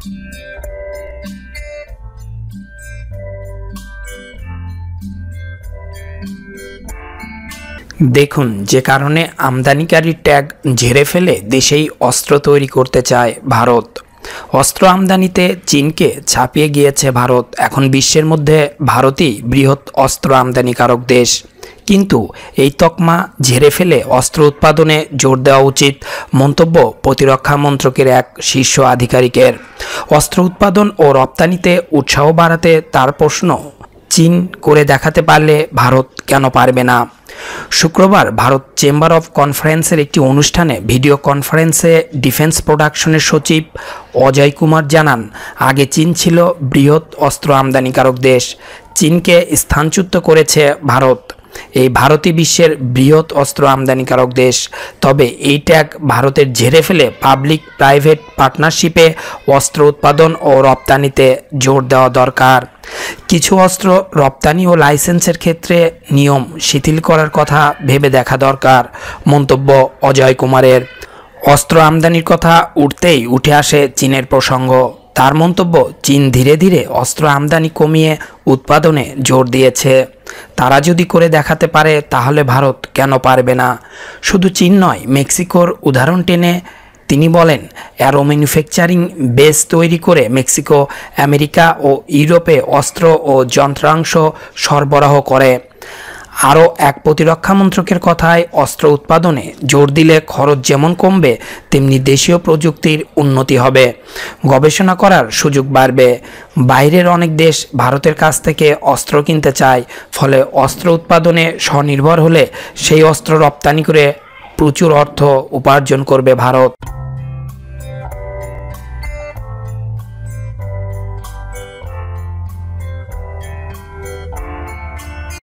দেখুন যে কারণে আমদানিকারী ট্যাগ ঝেড়ে ফেলে দেশেই অস্ত্র তৈরি করতে চায় ভারত অস্ত্র আমদানিতে চীনকে ছাপিয়ে গিয়েছে ভারত এখন বিশ্বের মধ্যে ভারতই বৃহৎ অস্ত্র আমদানিকারক দেশ কিন্তু এই তকমা ঝেড়ে ফেলে অস্ত্র উৎপাদনে জোর দেওয়া উচিত মন্তব্য প্রতিরক্ষা মন্ত্রকের এক শীর্ষ আধিকারিকের অস্ত্র উৎপাদন ও রপ্তানিতে উৎসাহ বাড়াতে তার প্রশ্ন চীন করে দেখাতে পারলে ভারত কেন পারবে না শুক্রবার ভারত চেম্বার অফ কনফারেন্সের একটি অনুষ্ঠানে ভিডিও কনফারেন্সে ডিফেন্স প্রোডাকশনের সচিব অজয় কুমার জানান আগে চীন ছিল বৃহৎ অস্ত্র আমদানিকারক দেশ চীনকে স্থানচ্যুত করেছে ভারত এই ভারতই বিশ্বের বৃহৎ অস্ত্র আমদানিকারক দেশ তবে এই ট্যাগ ভারতের ঝেড়ে ফেলে পাবলিক প্রাইভেট পার্টনারশিপে অস্ত্র উৎপাদন ও রপ্তানিতে জোর দেওয়া দরকার কিছু অস্ত্র রপ্তানি ও লাইসেন্সের ক্ষেত্রে নিয়ম শিথিল করার কথা ভেবে দেখা দরকার মন্তব্য অজয় কুমারের অস্ত্র আমদানির কথা উঠতেই উঠে আসে চীনের প্রসঙ্গ তার মন্তব্য চীন ধীরে ধীরে অস্ত্র আমদানি কমিয়ে উৎপাদনে জোর দিয়েছে তারা যদি করে দেখাতে পারে তাহলে ভারত কেন পারবে না শুধু চীন নয় মেক্সিকোর উদাহরণ টেনে তিনি বলেন অ্যারো ম্যানুফ্যাকচারিং বেস তৈরি করে মেক্সিকো আমেরিকা ও ইউরোপে অস্ত্র ও যন্ত্রাংশ সরবরাহ করে আরও এক প্রতিরক্ষা মন্ত্রকের কথায় অস্ত্র উৎপাদনে জোর দিলে খরচ যেমন কমবে তেমনি দেশীয় প্রযুক্তির উন্নতি হবে গবেষণা করার সুযোগ বাড়বে বাইরের অনেক দেশ ভারতের কাছ থেকে অস্ত্র কিনতে চায় ফলে অস্ত্র উৎপাদনে স্বনির্ভর হলে সেই অস্ত্র রপ্তানি করে প্রচুর অর্থ উপার্জন করবে ভারত